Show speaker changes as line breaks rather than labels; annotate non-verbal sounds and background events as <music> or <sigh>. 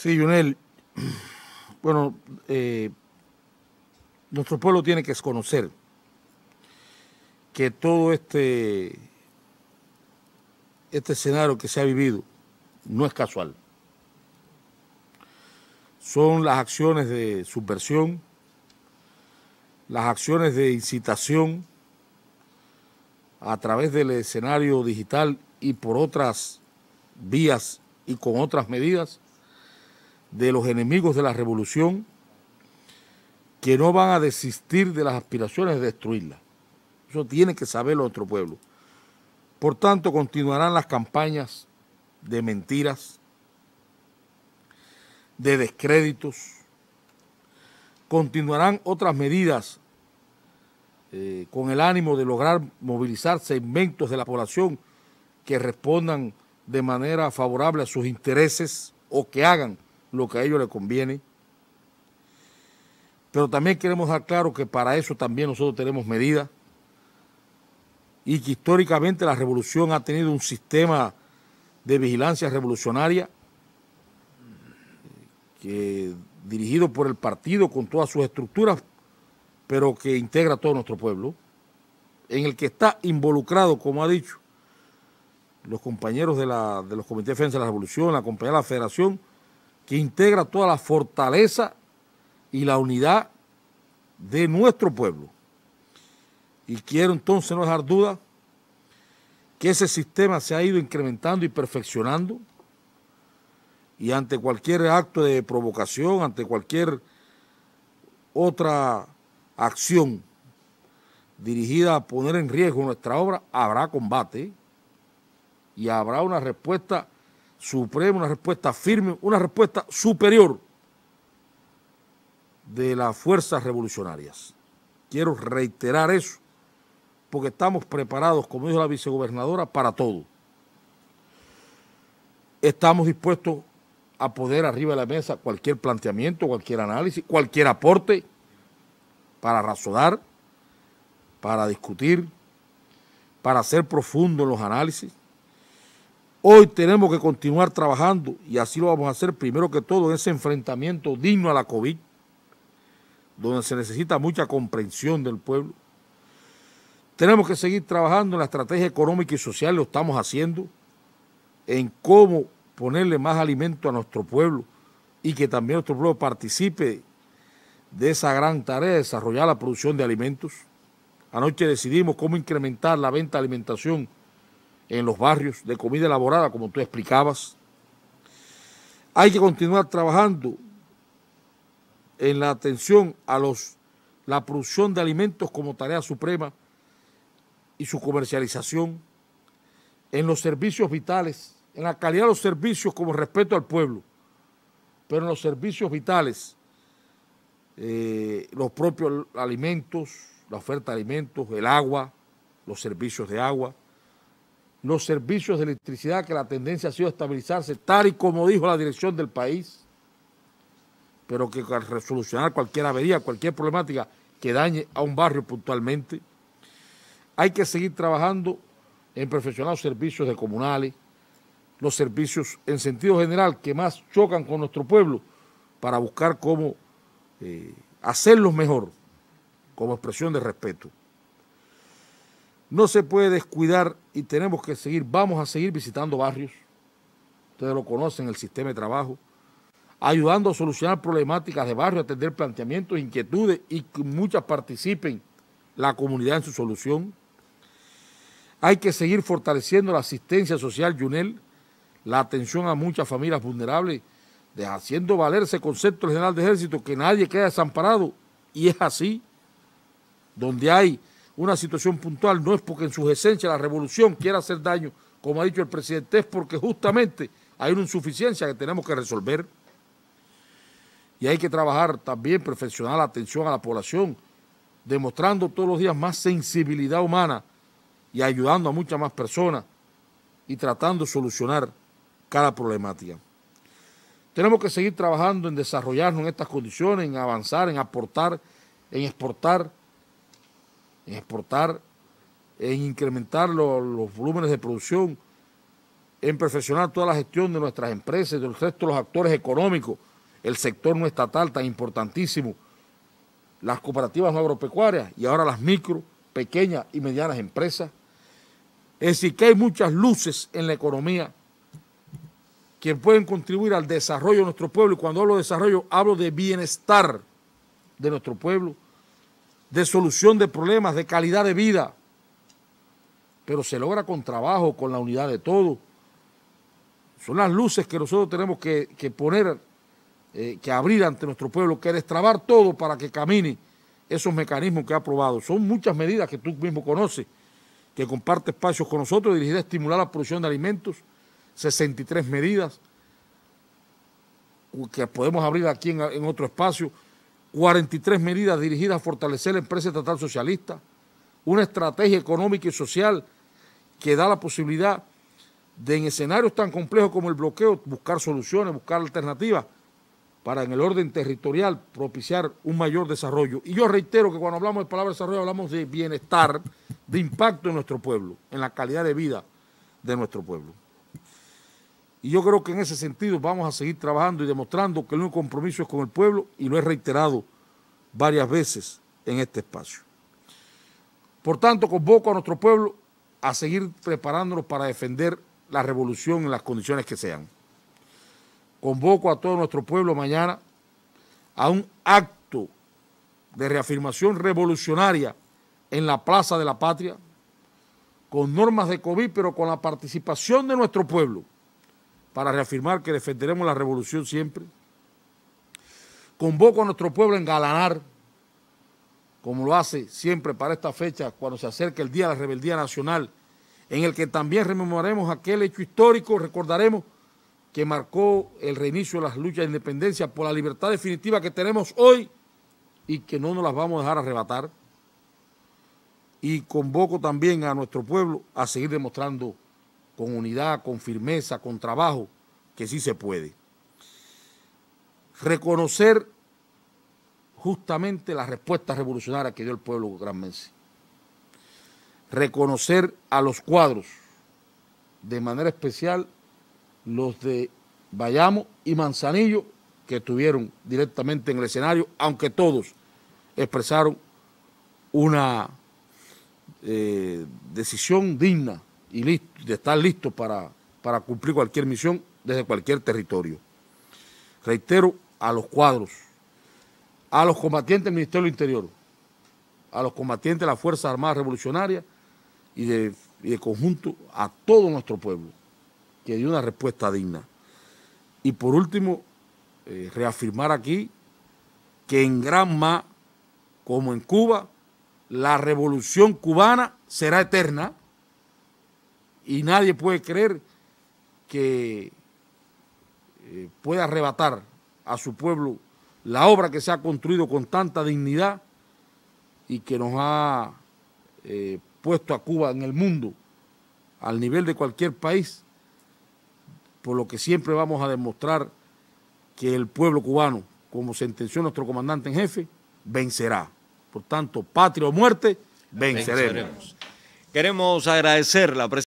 Sí, Junel. <clears throat> Bueno, eh, nuestro pueblo tiene que conocer que todo este, este escenario que se ha vivido no es casual. Son las acciones de subversión, las acciones de incitación a través del escenario digital y por otras vías y con otras medidas de los enemigos de la revolución que no van a desistir de las aspiraciones de destruirla. Eso tiene que saberlo otro pueblo. Por tanto, continuarán las campañas de mentiras, de descréditos, continuarán otras medidas eh, con el ánimo de lograr movilizar segmentos de la población que respondan de manera favorable a sus intereses o que hagan lo que a ellos les conviene. Pero también queremos dar claro que para eso también nosotros tenemos medidas y que históricamente la revolución ha tenido un sistema de vigilancia revolucionaria que dirigido por el partido con todas sus estructuras, pero que integra a todo nuestro pueblo, en el que está involucrado, como ha dicho, los compañeros de, de los comités de defensa de la revolución, la compañía de la federación, que integra toda la fortaleza y la unidad de nuestro pueblo. Y quiero entonces no dejar duda que ese sistema se ha ido incrementando y perfeccionando y ante cualquier acto de provocación, ante cualquier otra acción dirigida a poner en riesgo nuestra obra, habrá combate y habrá una respuesta supremo una respuesta firme, una respuesta superior de las fuerzas revolucionarias. Quiero reiterar eso, porque estamos preparados, como dijo la vicegobernadora, para todo. Estamos dispuestos a poner arriba de la mesa cualquier planteamiento, cualquier análisis, cualquier aporte para razonar, para discutir, para ser profundo los análisis Hoy tenemos que continuar trabajando y así lo vamos a hacer primero que todo en ese enfrentamiento digno a la COVID, donde se necesita mucha comprensión del pueblo. Tenemos que seguir trabajando en la estrategia económica y social, lo estamos haciendo, en cómo ponerle más alimento a nuestro pueblo y que también nuestro pueblo participe de esa gran tarea de desarrollar la producción de alimentos. Anoche decidimos cómo incrementar la venta de alimentación en los barrios, de comida elaborada, como tú explicabas. Hay que continuar trabajando en la atención a los, la producción de alimentos como tarea suprema y su comercialización, en los servicios vitales, en la calidad de los servicios como respeto al pueblo, pero en los servicios vitales, eh, los propios alimentos, la oferta de alimentos, el agua, los servicios de agua, los servicios de electricidad, que la tendencia ha sido estabilizarse, tal y como dijo la dirección del país, pero que al resolucionar cualquier avería, cualquier problemática que dañe a un barrio puntualmente, hay que seguir trabajando en perfeccionar los servicios de comunales, los servicios en sentido general que más chocan con nuestro pueblo, para buscar cómo eh, hacerlos mejor, como expresión de respeto. No se puede descuidar y tenemos que seguir, vamos a seguir visitando barrios. Ustedes lo conocen, el sistema de trabajo. Ayudando a solucionar problemáticas de barrio, atender planteamientos, inquietudes y que muchas participen la comunidad en su solución. Hay que seguir fortaleciendo la asistencia social unel, la atención a muchas familias vulnerables, haciendo valer ese concepto general de ejército que nadie queda desamparado y es así. Donde hay una situación puntual, no es porque en su esencia la revolución quiera hacer daño, como ha dicho el presidente, es porque justamente hay una insuficiencia que tenemos que resolver. Y hay que trabajar también, perfeccionar la atención a la población, demostrando todos los días más sensibilidad humana y ayudando a muchas más personas y tratando de solucionar cada problemática. Tenemos que seguir trabajando en desarrollarnos en estas condiciones, en avanzar, en aportar, en exportar en exportar, en incrementar los volúmenes de producción, en perfeccionar toda la gestión de nuestras empresas, del resto de los actores económicos, el sector no estatal tan importantísimo, las cooperativas agropecuarias y ahora las micro, pequeñas y medianas empresas. Es decir, que hay muchas luces en la economía que pueden contribuir al desarrollo de nuestro pueblo. Y cuando hablo de desarrollo, hablo de bienestar de nuestro pueblo de solución de problemas, de calidad de vida. Pero se logra con trabajo, con la unidad de todo. Son las luces que nosotros tenemos que, poner, eh, que abrir ante nuestro pueblo, que destrabar todo para que camine esos mecanismos que ha aprobado. Son muchas medidas que tú mismo conoces, que comparte espacios con nosotros dirigidas a estimular la producción de alimentos, 63 medidas que podemos abrir aquí en otro espacio 43 medidas dirigidas a fortalecer la empresa estatal socialista, una estrategia económica y social que da la posibilidad de en escenarios tan complejos como el bloqueo buscar soluciones, buscar alternativas para en el orden territorial propiciar un mayor desarrollo. Y yo reitero que cuando hablamos de palabra desarrollo hablamos de bienestar, de impacto en nuestro pueblo, en la calidad de vida de nuestro pueblo. Y yo creo que en ese sentido vamos a seguir trabajando y demostrando que el único compromiso es con el pueblo y lo he reiterado varias veces en este espacio. Por tanto, convoco a nuestro pueblo a seguir preparándonos para defender la revolución en las condiciones que sean. Convoco a todo nuestro pueblo mañana a un acto de reafirmación revolucionaria en la Plaza de la Patria, con normas de COVID, pero con la participación de nuestro pueblo para reafirmar que defenderemos la revolución siempre. Convoco a nuestro pueblo a engalanar, como lo hace siempre para esta fecha, cuando se acerca el Día de la Rebeldía Nacional, en el que también rememoraremos aquel hecho histórico, recordaremos que marcó el reinicio de las luchas de independencia por la libertad definitiva que tenemos hoy y que no nos las vamos a dejar arrebatar. Y convoco también a nuestro pueblo a seguir demostrando con unidad, con firmeza, con trabajo, que sí se puede. Reconocer justamente la respuesta revolucionaria que dio el pueblo granmense. Reconocer a los cuadros, de manera especial los de Bayamo y Manzanillo, que estuvieron directamente en el escenario, aunque todos expresaron una eh, decisión digna y, listo de estar listos para, para cumplir cualquier misión desde cualquier territorio. Reitero a los cuadros, a los combatientes del Ministerio del Interior, a los combatientes de las Fuerzas Armadas Revolucionarias y de, conjunto a todo nuestro pueblo, que dio una respuesta digna. Y por último, eh, reafirmar aquí que en Granma, como en Cuba, la revolución cubana será eterna y nadie puede creer que eh, pueda arrebatar a su pueblo la obra que se ha construido con tanta dignidad y que nos ha eh, puesto a Cuba en el mundo al nivel de cualquier país, por lo que siempre vamos a demostrar que el pueblo cubano, como sentenció nuestro comandante en jefe, vencerá. Por tanto, patria o muerte, venceremos. Queremos agradecer la presencia.